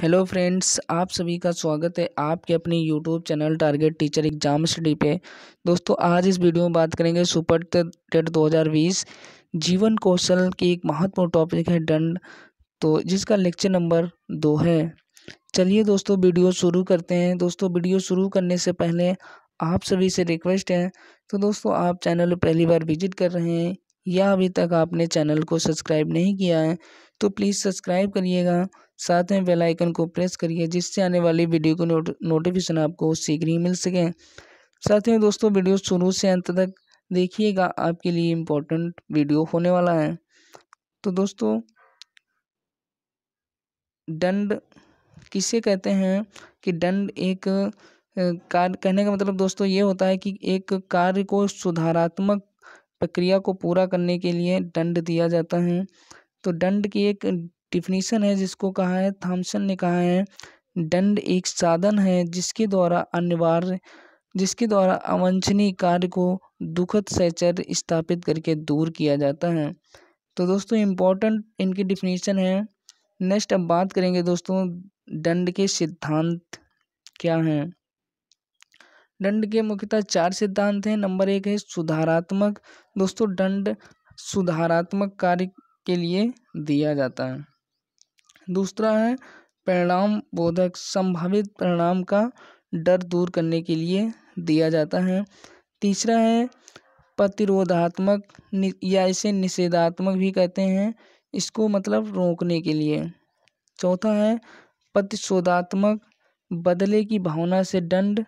hello friends आप सभी का स्वागत है आपके अपने YouTube channel target teacher exam study पे दोस्तों आज इस वीडियो में बात करेंगे सुपर टेट 2020 जीवन कौशल की एक महत्वपूर्ण टॉपिक है दंड तो जिसका लेक्चर नंबर दो है चलिए दोस्तों वीडियो शुरू करते हैं दोस्तों वीडियो शुरू करने से पहले आप सभी से रिक्वेस्ट है तो दोस्तों आप चैनल पहली बार विजिट कर रहे हैं या अभी तक आपने चैनल को सब्सक्राइब नहीं किया है तो प्लीज़ सब्सक्राइब करिएगा साथ में बेल आइकन को प्रेस करिए जिससे आने वाली वीडियो को नोट नोटिफिकेशन आपको शीघ्र ही मिल सके साथ में दोस्तों वीडियो शुरू से अंत तक देखिएगा आपके लिए इम्पोर्टेंट वीडियो होने वाला है तो दोस्तों दंड किसे कहते हैं कि दंड एक कार्य कहने का मतलब दोस्तों ये होता है कि एक कार्य को सुधारात्मक प्रक्रिया को पूरा करने के लिए दंड दिया जाता है तो दंड की एक डिफिनीसन है जिसको कहा है थॉमसन ने कहा है दंड एक साधन है जिसके द्वारा अनिवार्य जिसके द्वारा अवंछनीय कार्य को दुखद सहचर स्थापित करके दूर किया जाता है तो दोस्तों इम्पोर्टेंट इनकी डिफिनीशन है नेक्स्ट अब बात करेंगे दोस्तों दंड के सिद्धांत क्या हैं दंड के मुख्यतः चार सिद्धांत हैं नंबर एक है सुधारात्मक दोस्तों दंड सुधारात्मक कार्य के लिए दिया जाता है दूसरा है परिणाम बोधक संभावित परिणाम का डर दूर करने के लिए दिया जाता है तीसरा है प्रतिरोधात्मक या इसे निषेधात्मक भी कहते हैं इसको मतलब रोकने के लिए चौथा है प्रतिशोधात्मक बदले की भावना से दंड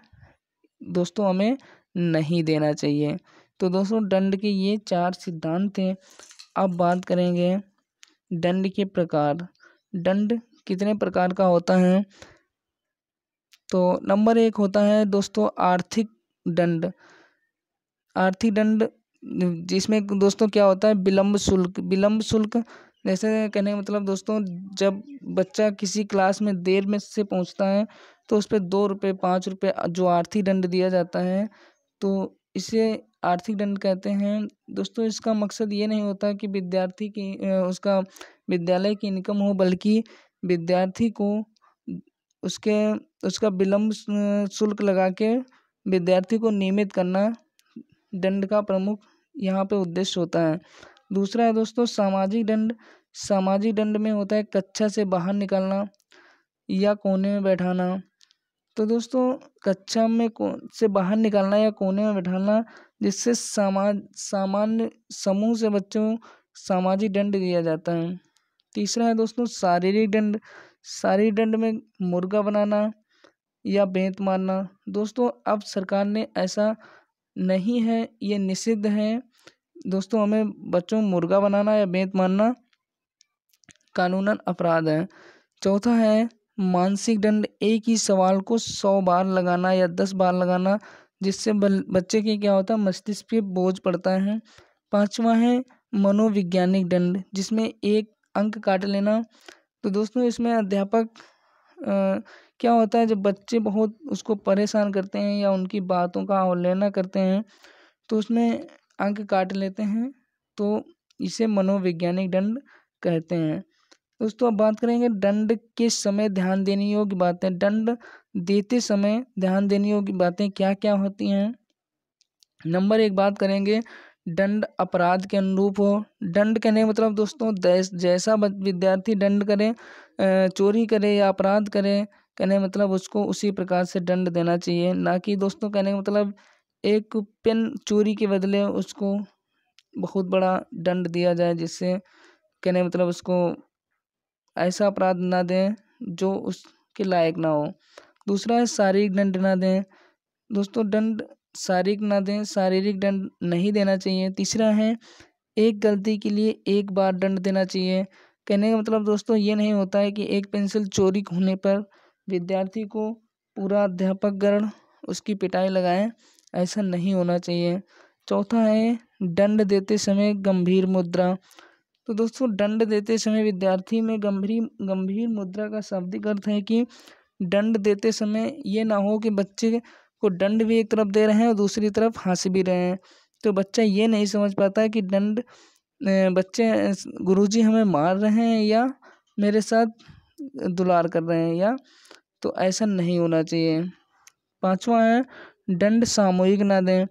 दोस्तों हमें नहीं देना चाहिए तो दोस्तों दंड के ये चार सिद्धांत हैं अब बात करेंगे दंड के प्रकार दंड कितने प्रकार का होता है तो नंबर एक होता है दोस्तों आर्थिक दंड आर्थिक दंड जिसमें दोस्तों क्या होता है विलम्ब शुल्क विलम्ब शुल्क जैसे कहने का मतलब दोस्तों जब बच्चा किसी क्लास में देर में से पहुंचता है तो उस पर दो रुपये पाँच रुपये जो आर्थिक दंड दिया जाता है तो इसे आर्थिक दंड कहते हैं दोस्तों इसका मकसद ये नहीं होता कि विद्यार्थी की उसका विद्यालय की इनकम हो बल्कि विद्यार्थी को उसके उसका विलम्ब शुल्क लगा के विद्यार्थी को नियमित करना दंड का प्रमुख यहाँ पे उद्देश्य होता है दूसरा है दोस्तों सामाजिक दंड सामाजिक दंड में होता है कक्षा से बाहर निकलना या कोने में बैठाना तो दोस्तों कक्षा में कौन से बाहर निकालना या कोने में बैठाना जिससे समाज सामान्य समूह से बच्चों सामाजिक दंड दिया जाता है तीसरा है दोस्तों शारीरिक दंड शारीरिक दंड में मुर्गा बनाना या बेंत मारना दोस्तों अब सरकार ने ऐसा नहीं है ये निषिद्ध है दोस्तों हमें बच्चों मुर्गा बनाना या बेंत मारना कानूनन अपराध है चौथा है मानसिक दंड एक ही सवाल को सौ बार लगाना या दस बार लगाना जिससे बच्चे के क्या होता है मस्तिष्क पे बोझ पड़ता है पांचवा है मनोविज्ञानिक दंड जिसमें एक अंक काट लेना तो दोस्तों इसमें अध्यापक आ, क्या होता है जब बच्चे बहुत उसको परेशान करते हैं या उनकी बातों का अवलना करते हैं तो उसमें अंक काट लेते हैं तो इसे मनोवैज्ञानिक दंड कहते हैं दोस्तों अब बात करेंगे दंड के समय ध्यान देने योग्य बातें दंड देते समय ध्यान देने योग्य बातें क्या क्या होती हैं नंबर एक बात करेंगे दंड अपराध के अनुरूप हो दंड कहने मतलब दोस्तों जैसा विद्यार्थी दंड करे चोरी करे या अपराध करे कहने मतलब उसको उसी प्रकार से दंड देना चाहिए ना कि दोस्तों कहने का मतलब एक पेन चोरी के बदले उसको बहुत बड़ा दंड दिया जाए जिससे कहने मतलब उसको ऐसा अपराध ना दें जो उसके लायक ना हो दूसरा है शारीरिक दंड ना दें दोस्तों दंड शारीरिक ना दें शारीरिक दंड नहीं देना चाहिए तीसरा है एक गलती के लिए एक बार दंड देना चाहिए कहने का मतलब दोस्तों ये नहीं होता है कि एक पेंसिल चोरी होने पर विद्यार्थी को पूरा अध्यापक गण उसकी पिटाई लगाएं ऐसा नहीं होना चाहिए चौथा है दंड देते समय गंभीर मुद्रा तो दोस्तों दंड देते समय विद्यार्थी में गंभीर गंभीर मुद्रा का शाब्दिक अर्थ है कि दंड देते समय ये ना हो कि बच्चे को दंड भी एक तरफ दे रहे हैं और दूसरी तरफ हंस भी रहे हैं तो बच्चा ये नहीं समझ पाता है कि दंड बच्चे गुरुजी हमें मार रहे हैं या मेरे साथ दुलार कर रहे हैं या तो ऐसा नहीं होना चाहिए पांचवा है दंड सामूहिक ना दें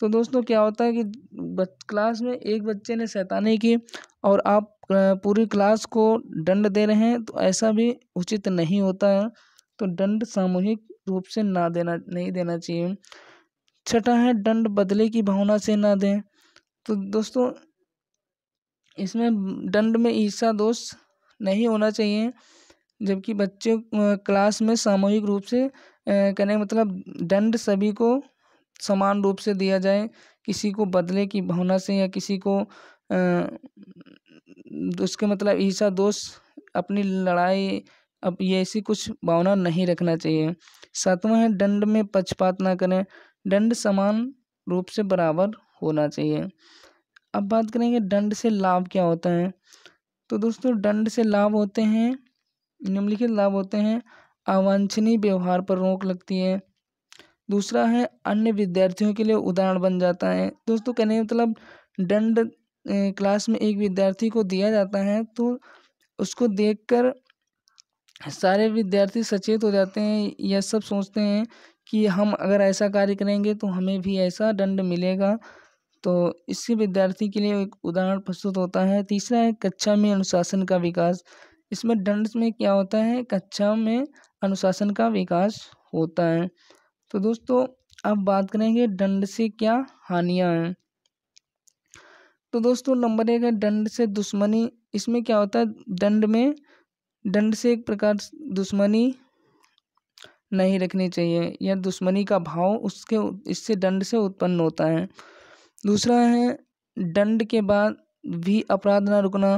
तो दोस्तों क्या होता है कि क्लास में एक बच्चे ने शैतानी की और आप पूरी क्लास को दंड दे रहे हैं तो ऐसा भी उचित नहीं होता है तो दंड सामूहिक रूप से ना देना नहीं देना चाहिए छठा है दंड बदले की भावना से ना दें तो दोस्तों इसमें दंड में ईर्षा दोष नहीं होना चाहिए जबकि बच्चे क्लास में सामूहिक रूप से कहने मतलब दंड सभी को समान रूप से दिया जाए किसी को बदले की भावना से या किसी को उसके मतलब ईसा दोष अपनी लड़ाई अब ये ऐसी कुछ भावना नहीं रखना चाहिए सातवां है दंड में पक्षपात ना करें दंड समान रूप से बराबर होना चाहिए अब बात करेंगे दंड से लाभ क्या होता है तो दोस्तों दंड से लाभ होते हैं निम्नलिखित लाभ होते हैं अवांछनीय व्यवहार पर रोक लगती है दूसरा है अन्य विद्यार्थियों के लिए उदाहरण बन जाता है दोस्तों कहने मतलब दंड क्लास में एक विद्यार्थी को दिया जाता है तो उसको देखकर सारे विद्यार्थी सचेत हो जाते हैं यह सब सोचते हैं कि हम अगर ऐसा कार्य करेंगे तो हमें भी ऐसा दंड मिलेगा तो इससे विद्यार्थी के लिए एक उदाहरण प्रस्तुत होता है तीसरा है कक्षा में अनुशासन का विकास इसमें दंड में क्या होता है कक्षा में अनुशासन का विकास होता है तो दोस्तों अब बात करेंगे दंड से क्या हानियाँ हैं तो दोस्तों नंबर एक है दंड से दुश्मनी इसमें क्या होता है दंड में दंड से एक प्रकार दुश्मनी नहीं रखनी चाहिए या दुश्मनी का भाव उसके इससे दंड से उत्पन्न होता है दूसरा है दंड के बाद भी अपराध ना रुकना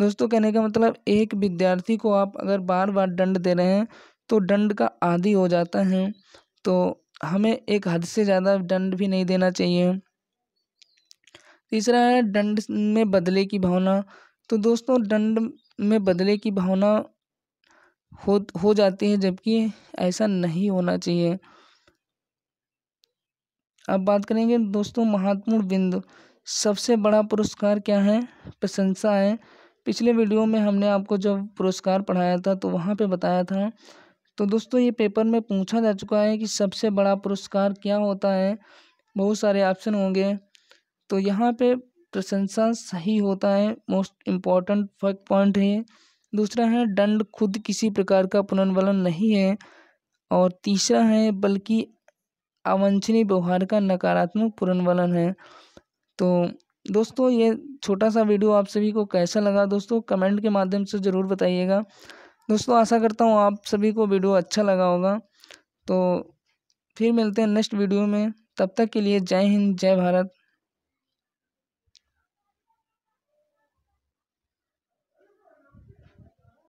दोस्तों कहने का मतलब एक विद्यार्थी को आप अगर बार बार दंड दे रहे हैं तो दंड का आदि हो जाता है तो हमें एक हद से ज़्यादा दंड भी नहीं देना चाहिए तीसरा है दंड में बदले की भावना तो दोस्तों दंड में बदले की भावना हो हो जाती है जबकि ऐसा नहीं होना चाहिए अब बात करेंगे दोस्तों महत्वपूर्ण बिंदु सबसे बड़ा पुरस्कार क्या है प्रशंसा है पिछले वीडियो में हमने आपको जब पुरस्कार पढ़ाया था तो वहाँ पे बताया था तो दोस्तों ये पेपर में पूछा जा चुका है कि सबसे बड़ा पुरस्कार क्या होता है बहुत सारे ऑप्शन होंगे तो यहाँ पे प्रशंसा सही होता है मोस्ट इम्पॉर्टेंट फैक्ट पॉइंट है दूसरा है दंड खुद किसी प्रकार का पुनर्वलन नहीं है और तीसरा है बल्कि अवंछनीय व्यवहार का नकारात्मक पुनर्वलन है तो दोस्तों ये छोटा सा वीडियो आप सभी को कैसा लगा दोस्तों कमेंट के माध्यम से ज़रूर बताइएगा दोस्तों आशा करता हूँ आप सभी को वीडियो अच्छा लगा होगा तो फिर मिलते हैं नेक्स्ट वीडियो में तब तक के लिए जय हिंद जय भारत